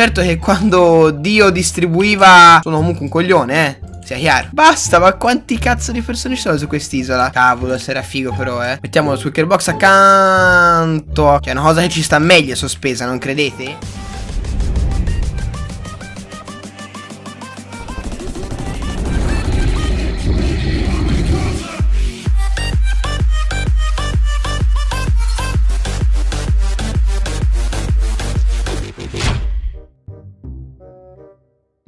certo che quando Dio distribuiva... Sono comunque un coglione, eh. Sia chiaro. Basta, ma quanti cazzo di persone ci sono su quest'isola? Cavolo, sarà figo però, eh. Mettiamo lo squeaker box accanto. Che è una cosa che ci sta meglio sospesa, non credete?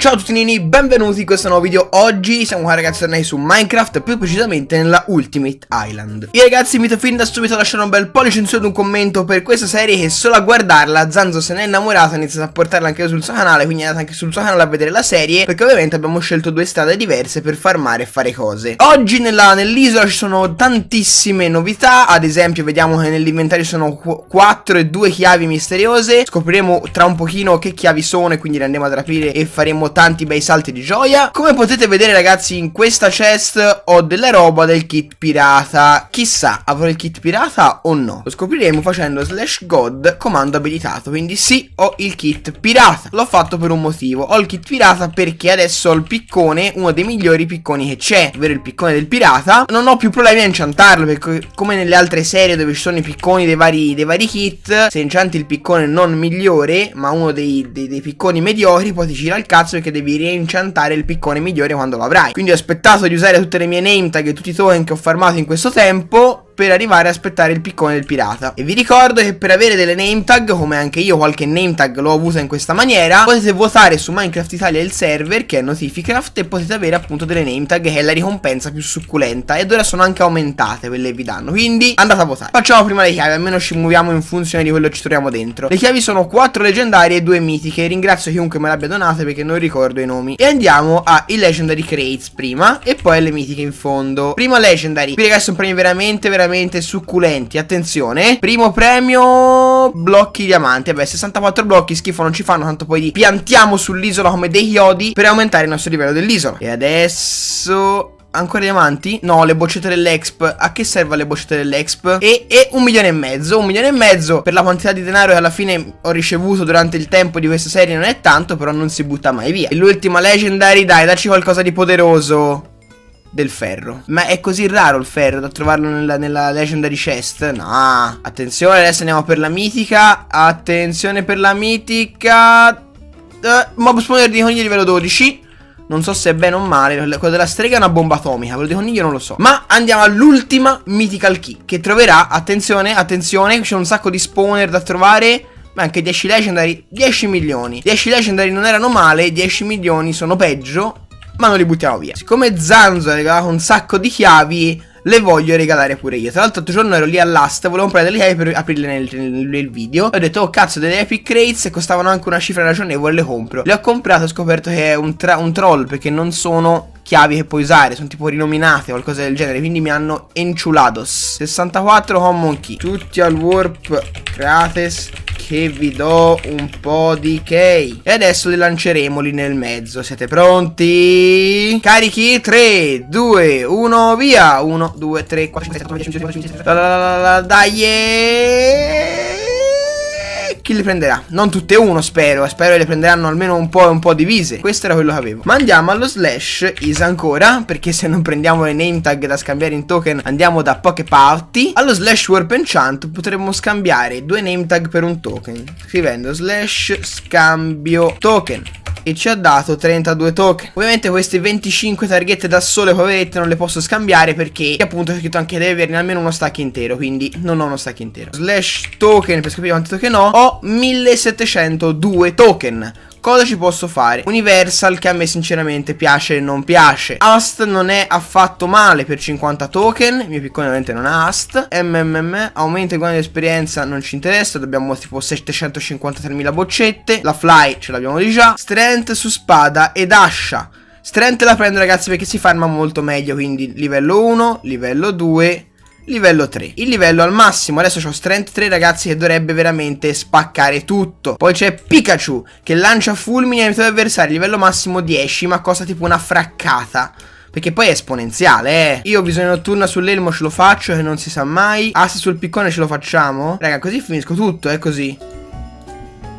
Ciao a tutti nini, benvenuti in questo nuovo video Oggi siamo qua ragazzi tornati su Minecraft Più precisamente nella Ultimate Island Io ragazzi invito fin da subito a lasciare un bel pollice in su ed un commento per questa serie Che solo a guardarla Zanzo se ne è innamorato Ha iniziato a portarla anche sul suo canale Quindi andate anche sul suo canale a vedere la serie Perché ovviamente abbiamo scelto due strade diverse per farmare e fare cose Oggi nell'isola nell ci sono tantissime novità Ad esempio vediamo che nell'inventario sono 4 e 2 chiavi misteriose Scopriremo tra un pochino che chiavi sono E quindi le andremo ad aprire e faremo tanti bei salti di gioia Come potete vedere ragazzi in questa chest ho della roba del kit pirata Chissà avrò il kit pirata o no Lo scopriremo facendo slash god comando abilitato Quindi sì ho il kit pirata L'ho fatto per un motivo Ho il kit pirata perché adesso ho il piccone Uno dei migliori picconi che c'è Ovvero il piccone del pirata Non ho più problemi a enchantarlo Perché come nelle altre serie dove ci sono i picconi dei vari, dei vari kit Se enchanti il piccone non migliore Ma uno dei, dei, dei picconi mediocri poi ti gira il cazzo perché devi rienchantare il piccone migliore quando lo avrai. Quindi ho aspettato di usare tutte le mie name tag e tutti i token che ho farmato in questo tempo per arrivare a aspettare il piccone del pirata. E vi ricordo che per avere delle name tag, come anche io qualche name tag l'ho avuta in questa maniera, potete votare su Minecraft Italia il server, che è Notificraft, e potete avere appunto delle name tag, che è la ricompensa più succulenta. Ed ora sono anche aumentate quelle che vi danno, quindi andate a votare. Facciamo prima le chiavi, almeno ci muoviamo in funzione di quello che ci troviamo dentro. Le chiavi sono 4 leggendarie e 2 mitiche, ringrazio chiunque me le abbia donate perché non ricordo i nomi. E andiamo a Legendary Crates prima, e poi alle mitiche in fondo. Prima Legendary, qui ragazzi sono premi veramente, veramente veramente succulenti Attenzione Primo premio Blocchi diamanti Vabbè 64 blocchi schifo non ci fanno Tanto poi li piantiamo sull'isola come dei chiodi Per aumentare il nostro livello dell'isola E adesso Ancora diamanti? No, le boccette dell'exp. A che servono le boccette dell'exp? E, e, un milione e mezzo. Un milione e mezzo per la quantità di denaro che alla fine ho ricevuto durante il tempo di questa serie non è tanto, però non si butta mai via. E l'ultima legendary, dai, dacci qualcosa di poderoso del ferro. Ma è così raro il ferro da trovarlo nella, nella Legendary Chest? No. Attenzione, adesso andiamo per la mitica. Attenzione per la mitica. Uh, mob spawner di coniglio livello 12. Non so se è bene o male, Quella della strega è una bomba atomica, quello di coniglio non lo so. Ma andiamo all'ultima mythical key, che troverà, attenzione, attenzione, c'è un sacco di spawner da trovare ma anche 10 legendary 10 milioni 10 legendary non erano male 10 milioni sono peggio ma non li buttiamo via. Siccome Zanzo ha regalato un sacco di chiavi, le voglio regalare pure io. Tra l'altro l'altro giorno ero lì all'asta, volevo comprare delle chiavi per aprirle nel, nel, nel, video. Ho detto, oh cazzo, delle Epic Crates costavano anche una cifra ragionevole, le compro. Le ho comprate, ho scoperto che è un, un troll perché non sono chiavi che puoi usare, sono tipo rinominate o qualcosa del genere, quindi mi hanno enciulados. 64 common key, tutti al warp gratis che vi do un po' di key. E adesso li lanceremo lì nel mezzo. Siete pronti? Carichi 3, 2, 1, via. 1, 2, 3, 4, 5, 6, 7, 8, 9, 10, 11, 12, 13, 14, 15, 16, 17, 18, 19, 20. Dai! chi le prenderà? Non tutte e uno, spero. Eh, spero le prenderanno almeno un po' un po' divise. Questo era quello che avevo. Ma andiamo allo slash is ancora. Perché se non prendiamo le name tag da scambiare in token, andiamo da poche parti. Allo slash warp enchant potremmo scambiare due name tag per un token. Scrivendo slash scambio token e ci ha dato 32 token. Ovviamente queste 25 targhette da sole poverette non le posso scambiare perché appunto c'è scritto anche deve averne almeno uno stack intero, quindi non ho uno stack intero. Slash token per scoprire quanti token ho, ho 1702 token. Cosa ci posso fare? Universal che a me sinceramente piace e non piace. Ast non è affatto male per 50 token, il mio piccone ovviamente non ha Ast. MMM, aumenta il guadagno di esperienza non ci interessa, dobbiamo tipo 753.000 boccette. La fly ce l'abbiamo già. Strength su spada ed ascia. Strength la prendo ragazzi perché si farma molto meglio, quindi livello 1, livello 2 livello 3 il livello al massimo adesso ho strength 3 ragazzi che dovrebbe veramente spaccare tutto poi c'è Pikachu che lancia fulmini ai tuoi avversari livello massimo 10 ma costa tipo una fraccata perché poi è esponenziale, eh. Io ho bisogno notturna sull'elmo, ce lo faccio, che non si sa mai. Assi sul piccone ce lo facciamo. Raga, così finisco tutto, è eh, così.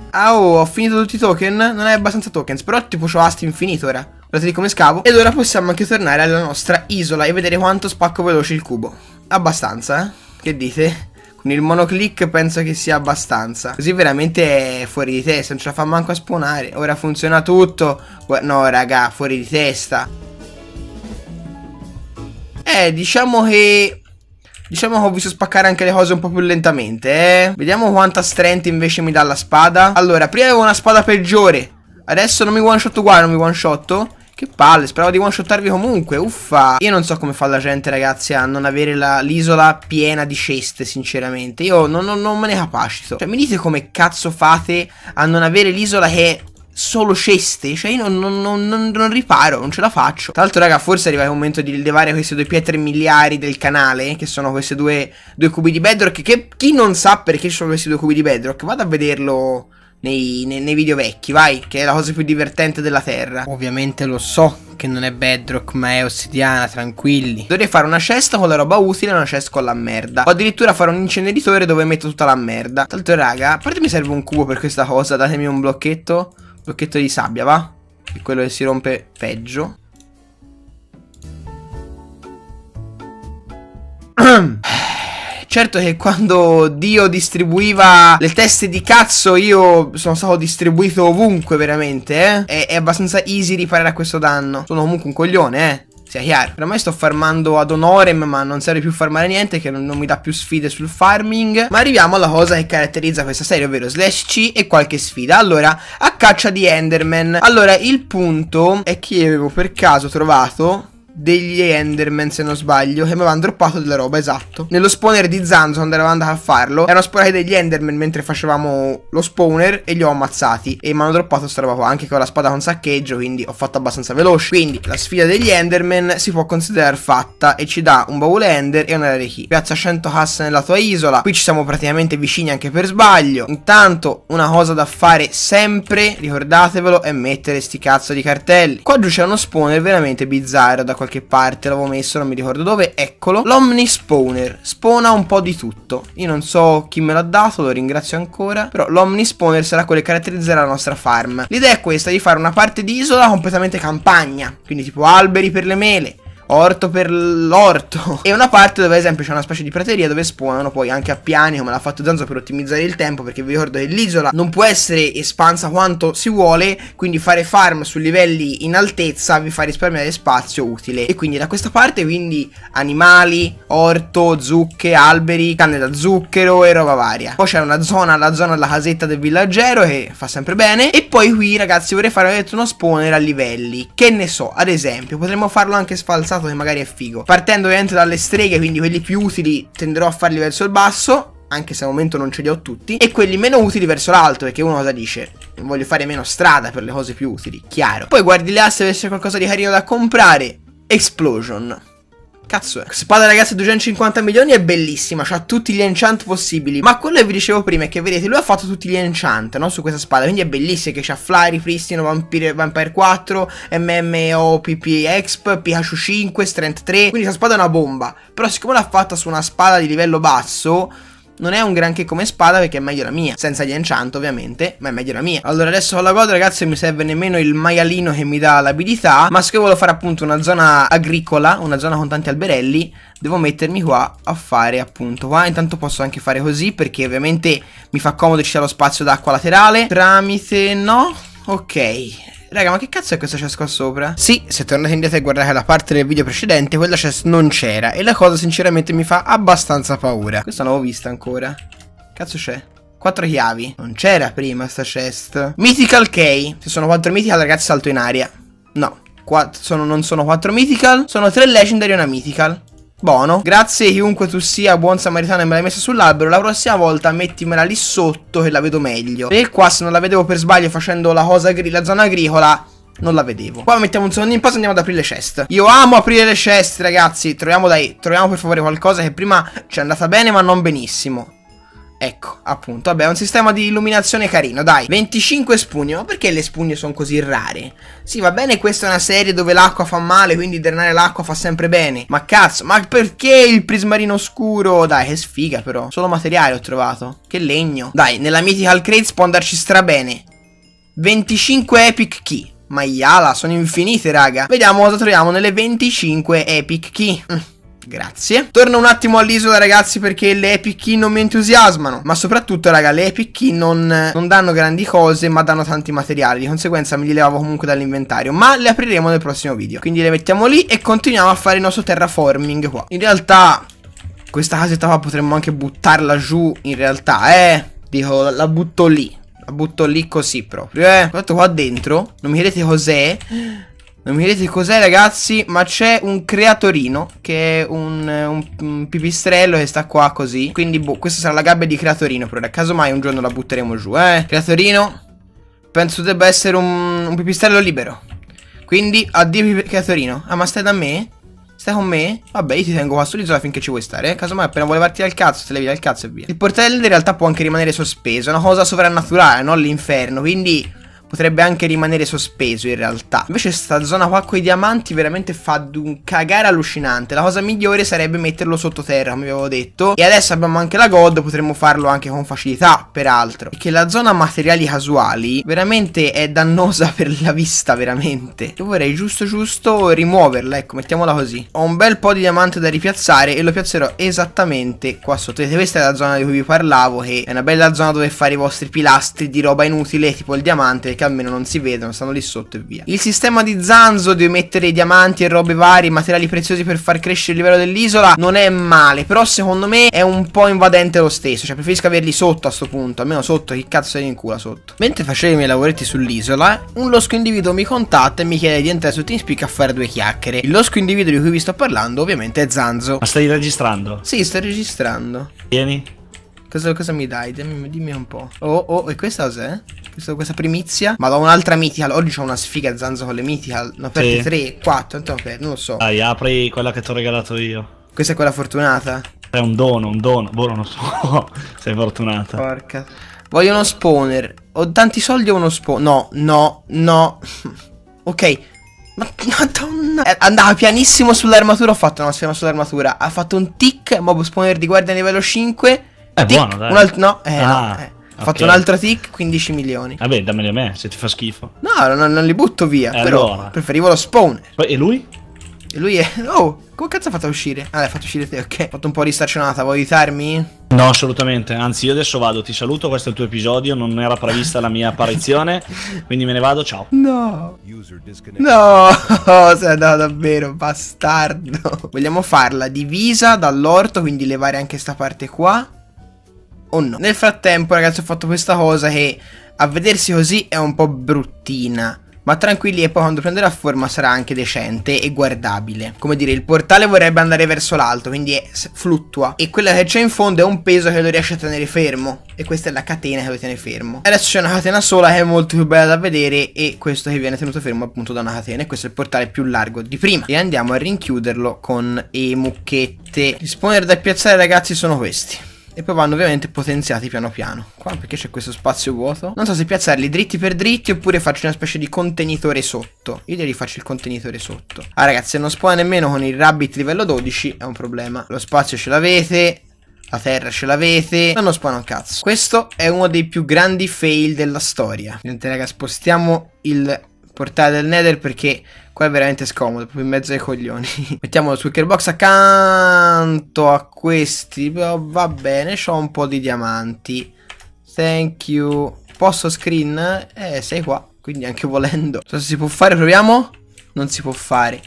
Ah, oh, ho finito tutti i token. Non hai abbastanza tokens, però tipo ho asti infinito ora. Guardate come scavo. Ed ora possiamo anche tornare alla nostra isola e vedere quanto spacco veloce il cubo abbastanza, eh? Che dite? Con il monoclick penso che sia abbastanza. Così veramente è fuori di testa, non ce la fa manco a spawnare. Ora funziona tutto. No, raga, fuori di testa. Eh, diciamo che... Diciamo che ho visto spaccare anche le cose un po' più lentamente, eh. Vediamo quanta strength invece mi dà la spada. Allora, prima avevo una spada peggiore. Adesso non mi one shot uguale, non mi one shot. Che palle, speravo di one-shottarvi comunque, uffa. Io non so come fa la gente, ragazzi, a non avere l'isola piena di ceste, sinceramente. Io non, non, non me ne capacito. Cioè, mi dite come cazzo fate a non avere l'isola che è solo ceste Cioè io non, non, non, non, riparo, non ce la faccio Tra l'altro raga forse arriva il momento di rilevare queste due pietre miliari del canale Che sono queste due, due, cubi di bedrock Che chi non sa perché ci sono questi due cubi di bedrock Vado a vederlo nei, nei, nei video vecchi, vai, che è la cosa più divertente della Terra. Ovviamente lo so che non è bedrock ma è ossidiana, tranquilli. Dovrei fare una cesta con la roba utile e una cesta con la merda. O addirittura fare un inceneritore dove metto tutta la merda. Tanto raga, a parte mi serve un cubo per questa cosa, datemi un blocchetto. Blocchetto di sabbia, va? Che quello che si rompe peggio. Certo che quando Dio distribuiva le teste di cazzo io sono stato distribuito ovunque veramente, eh. È, è abbastanza easy riparare a questo danno. Sono comunque un coglione, eh. Sia chiaro. Oramai sto farmando ad onorem, ma non serve più farmare niente, che non, non, mi dà più sfide sul farming. Ma arriviamo alla cosa che caratterizza questa serie, ovvero Slash C e qualche sfida. Allora, a caccia di Enderman. Allora, il punto è che io avevo per caso trovato degli Enderman se non sbaglio che mi avevano droppato della roba esatto nello spawner di Zanzo quando eravamo andati a farlo erano sparati degli Enderman mentre facevamo lo spawner e li ho ammazzati e mi hanno droppato sta roba qua anche con la spada con saccheggio quindi ho fatto abbastanza veloce quindi la sfida degli Enderman si può considerare fatta e ci dà un baule Ender e una rare key piazza 100 casse nella tua isola qui ci siamo praticamente vicini anche per sbaglio intanto una cosa da fare sempre ricordatevelo è mettere sti cazzo di cartelli qua giù c'è uno spawner veramente bizzarro da qualche parte, l'avevo messo, non mi ricordo dove, eccolo, l'Omni Spawner, Spona un po' di tutto, io non so chi me l'ha dato, lo ringrazio ancora, però l'Omni Spawner sarà quello che caratterizzerà la nostra farm. L'idea è questa, di fare una parte di isola completamente campagna, quindi tipo alberi per le mele, orto per l'orto. E una parte dove ad esempio c'è una specie di prateria dove spawnano poi anche a piani come l'ha fatto Zanzo per ottimizzare il tempo perché vi ricordo che l'isola non può essere espansa quanto si vuole, quindi fare farm su livelli in altezza vi fa risparmiare spazio utile. E quindi da questa parte quindi animali, orto, zucche, alberi, canne da zucchero e roba varia. Poi c'è una zona, la zona della casetta del villaggero che fa sempre bene. E poi qui ragazzi vorrei fare uno spawner a livelli. Che ne so, ad esempio potremmo farlo anche sfalsato scontato che magari è figo. Partendo ovviamente dalle streghe, quindi quelli più utili tenderò a farli verso il basso anche se al momento non ce li ho tutti, e quelli meno utili verso l'alto, perché uno cosa dice? Voglio fare meno strada per le cose più utili, chiaro. Poi guardi le asse se c'è qualcosa di carino da comprare, Explosion. Cazzo è. Questa spada ragazzi 250 milioni è bellissima, C'ha tutti gli enchant possibili. Ma quello che vi dicevo prima è che vedete lui ha fatto tutti gli enchant no? su questa spada, quindi è bellissima che c'ha Fly, Ripristino, Vampire, Vampire 4, MMO, PP Exp, Pikachu 5, Strength 3. Quindi questa spada è una bomba. Però siccome l'ha fatta su una spada di livello basso... Non è un granché come spada perché è meglio la mia. Senza gli enchant ovviamente, ma è meglio la mia. Allora adesso con la godo ragazzi mi serve nemmeno il maialino che mi dà l'abilità. Ma se io voglio fare appunto una zona agricola, una zona con tanti alberelli, devo mettermi qua a fare appunto qua. Intanto posso anche fare così perché ovviamente mi fa comodo ci sia lo spazio d'acqua laterale. Tramite no. Ok, Raga, ma che cazzo è questa chest qua sopra? Sì, se tornate indietro e guardate la parte del video precedente, quella chest non c'era. E la cosa sinceramente mi fa abbastanza paura. Questa non l'avevo vista ancora. Cazzo c'è? Quattro chiavi. Non c'era prima sta chest. Mythical K. Se sono quattro mythical, ragazzi, salto in aria. No. Quatt sono, non sono quattro mythical. Sono tre legendary e una mythical. Buono. Grazie chiunque tu sia, buon samaritano e me l'hai messa sull'albero. La prossima volta mettimela lì sotto che la vedo meglio. E qua se non la vedevo per sbaglio facendo la, cosa la zona agricola... Non la vedevo. Qua mettiamo un secondo in pausa e andiamo ad aprire le chest. Io amo aprire le chest, ragazzi. Troviamo, dai, troviamo per favore qualcosa che prima ci è andata bene, ma non benissimo. Ecco appunto. Vabbè, è un sistema di illuminazione carino, dai. 25 spugne, ma perché le spugne sono così rare? Sì, va bene, questa è una serie dove l'acqua fa male, quindi drenare l'acqua fa sempre bene. Ma cazzo, ma perché il prismarino scuro? Dai, che sfiga però. Solo materiale ho trovato. Che legno. Dai, nella Mythical Crates può andarci strabene. 25 Epic Key. Maiala, sono infinite, raga. Vediamo cosa troviamo nelle 25 Epic Key. Mm grazie. Torno un attimo all'isola ragazzi perché le epic key non mi entusiasmano, ma soprattutto raga le epic key non, non danno grandi cose ma danno tanti materiali, di conseguenza me li levavo comunque dall'inventario, ma le apriremo nel prossimo video. Quindi le mettiamo lì e continuiamo a fare il nostro terraforming qua. In realtà questa casetta qua potremmo anche buttarla giù in realtà, eh, dico la butto lì. La butto lì così proprio, eh. Guardate qua dentro, non mi chiedete cos'è. Non mi vedete cos'è ragazzi, ma c'è un creatorino che è un, un, un, pipistrello che sta qua così. Quindi boh, questa sarà la gabbia di creatorino, però casomai un giorno la butteremo giù, eh. Creatorino, penso debba essere un, un pipistrello libero. Quindi addio creatorino. Ah ma stai da me? Stai con me? Vabbè, io ti tengo qua sull'isola finché ci vuoi stare. Eh? Casomai appena vuoi partire dal cazzo, te levi dal cazzo e via. Il portello in realtà può anche rimanere sospeso. È una cosa sovrannaturale, non l'inferno. Quindi potrebbe anche rimanere sospeso in realtà. Invece sta zona qua con i diamanti veramente fa un cagare allucinante. La cosa migliore sarebbe metterlo sottoterra, come vi avevo detto. E adesso abbiamo anche la God, potremmo farlo anche con facilità, peraltro. Perché la zona materiali casuali veramente è dannosa per la vista, veramente. Io vorrei giusto giusto rimuoverla, ecco, mettiamola così. Ho un bel po' di diamante da ripiazzare e lo piazzerò esattamente qua sotto. Vedete, questa è la zona di cui vi parlavo, che è una bella zona dove fare i vostri pilastri di roba inutile, tipo il diamante, perché almeno non si vedono, stanno lì sotto e via. Il sistema di Zanzo di mettere diamanti e robe varie, materiali preziosi per far crescere il livello dell'isola non è male, però secondo me è un po' invadente lo stesso, cioè preferisco averli sotto a sto punto, almeno sotto, che cazzo è in culo sotto. Mentre facevo i miei lavoretti sull'isola, un losco individuo mi contatta e mi chiede di entrare su TeamSpeak a fare due chiacchiere. Il losco individuo di cui vi sto parlando ovviamente è Zanzo. Ma stai registrando? Sì, sto registrando. Vieni. Cosa, cosa mi dai? Dimmi, dimmi, un po'. Oh, oh, e questa cos'è? Questa, questa primizia? Ma da un'altra mythical. Oggi ho una sfiga zanza con le mythical. Ne ho aperte sì. 3, 4, non, aperto, non lo so. Dai, apri quella che ti ho regalato io. Questa è quella fortunata? È un dono, un dono. Boh, non lo so. Sei fortunata. Porca. Voglio uno spawner. Ho tanti soldi o uno spawner? No, no, no. ok. madonna. Eh, andava pianissimo sull'armatura. Ho fatto una sfera sull'armatura. Ha fatto un tick Mob spawner di guardia a livello 5. È eh, tic, buono, dai. Alt- no, eh, ah, no, eh. Ho okay. fatto un'altra tic, 15 milioni. Vabbè, dammeli a me, se ti fa schifo. No, non, non li butto via, eh, però allora. preferivo lo spawn. E lui? E lui è... Oh, come cazzo ha fatto a uscire? Ah, l'hai fatto uscire te, ok. Ho fatto un po' di starcionata, vuoi aiutarmi? No, assolutamente. Anzi, io adesso vado, ti saluto, questo è il tuo episodio, non era prevista la mia apparizione, quindi me ne vado, ciao. No. No, no, davvero, bastardo. Vogliamo farla divisa dall'orto, quindi levare anche sta parte qua o no. Nel frattempo ragazzi ho fatto questa cosa che a vedersi così è un po' bruttina. Ma tranquilli e poi quando prenderà forma sarà anche decente e guardabile. Come dire, il portale vorrebbe andare verso l'alto, quindi è, fluttua. E quella che c'è in fondo è un peso che lo riesce a tenere fermo. E questa è la catena che lo tiene fermo. Adesso c'è una catena sola che è molto più bella da vedere e questo che viene tenuto fermo appunto da una catena. E questo è il portale più largo di prima. E andiamo a rinchiuderlo con i mucchette. Gli spawner da piazzare ragazzi sono questi e poi vanno ovviamente potenziati piano piano. Qua perché c'è questo spazio vuoto. Non so se piazzarli dritti per dritti oppure faccio una specie di contenitore sotto. Io direi faccio il contenitore sotto. Ah ragazzi, se non spawna nemmeno con il rabbit livello 12 è un problema. Lo spazio ce l'avete, la terra ce l'avete. Non lo spawna un cazzo. Questo è uno dei più grandi fail della storia. Niente raga, spostiamo il portare del nether perché qua è veramente scomodo, proprio in mezzo ai coglioni. Mettiamo lo squeaker box accanto a questi, però va bene, ho un po' di diamanti. Thank you. Posso screen? Eh, sei qua, quindi anche volendo. Non so se si può fare, proviamo? Non si può fare.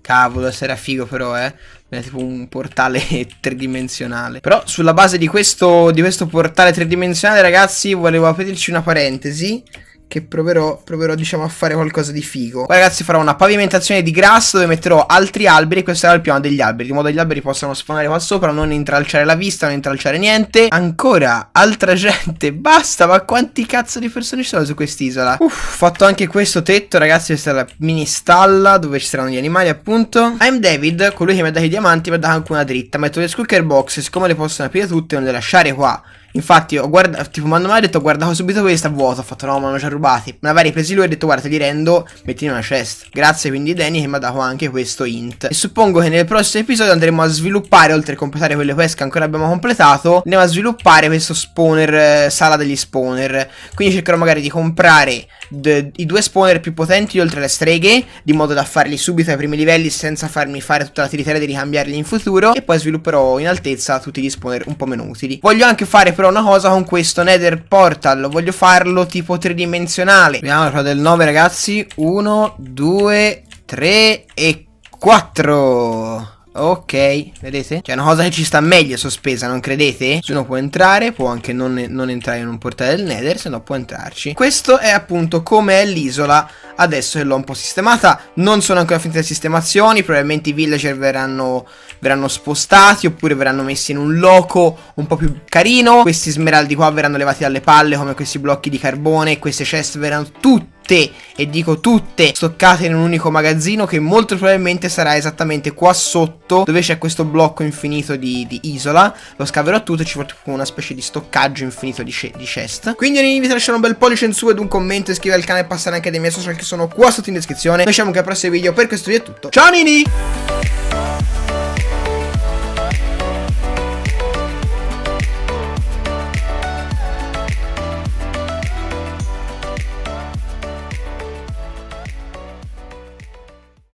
Cavolo, sarà figo però, eh. È tipo un portale tridimensionale. Però sulla base di questo, di questo portale tridimensionale, ragazzi, volevo aprirci una parentesi che proverò, proverò diciamo a fare qualcosa di figo. Poi ragazzi farò una pavimentazione di grasso dove metterò altri alberi, questo era il piano degli alberi, di modo che gli alberi possano spawnare qua sopra, non intralciare la vista, non intralciare niente. Ancora, altra gente, basta, ma quanti cazzo di persone ci sono su quest'isola? Uff, fatto anche questo tetto ragazzi, questa è la mini stalla dove ci saranno gli animali appunto. I'm David, colui che mi ha dato i diamanti, mi ha dato anche una dritta, metto le scooker box, siccome le possono aprire tutte non le lasciare qua Infatti, ho guardato, tipo, quando mi ha detto, ho subito questa a vuoto. Ho fatto, no, ma non ci ha rubati. Me l'aveva ripresi lui e ho detto, guarda, te li rendo, metti in una cesta. Grazie quindi, Danny, che mi ha dato anche questo int. E suppongo che nel prossimo episodio andremo a sviluppare, oltre a completare quelle quest che ancora abbiamo completato, andremo a sviluppare questo spawner, eh, sala degli spawner. Quindi cercherò magari di comprare i due spawner più potenti oltre alle streghe, di modo da farli subito ai primi livelli senza farmi fare tutta la tiritera di ricambiarli in futuro. E poi svilupperò in altezza tutti gli spawner un po' meno utili. Voglio anche fare però una cosa con questo nether portal Voglio farlo tipo tridimensionale Vediamo la del 9 ragazzi 1, 2, 3 e 4 Ok, vedete? C'è una cosa che ci sta meglio sospesa, non credete? Nessuno può entrare, può anche non, non entrare in un portale del Nether, se no può entrarci. Questo è appunto come è l'isola adesso che l'ho un po' sistemata. Non sono ancora finite le sistemazioni, probabilmente i villager verranno, verranno spostati oppure verranno messi in un loco un po' più carino. Questi smeraldi qua verranno levati dalle palle come questi blocchi di carbone, queste chest verranno tutte tutte, e dico tutte, stoccate in un unico magazzino che molto probabilmente sarà esattamente qua sotto dove c'è questo blocco infinito di, di isola. Lo scaverò tutto e ci farò una specie di stoccaggio infinito di, di chest. Quindi vi lasciare un bel pollice in su ed un commento, iscrivervi al canale e passare anche dai miei social che sono qua sotto in descrizione. Noi siamo che al prossimo video, per questo video è tutto. Ciao Nini!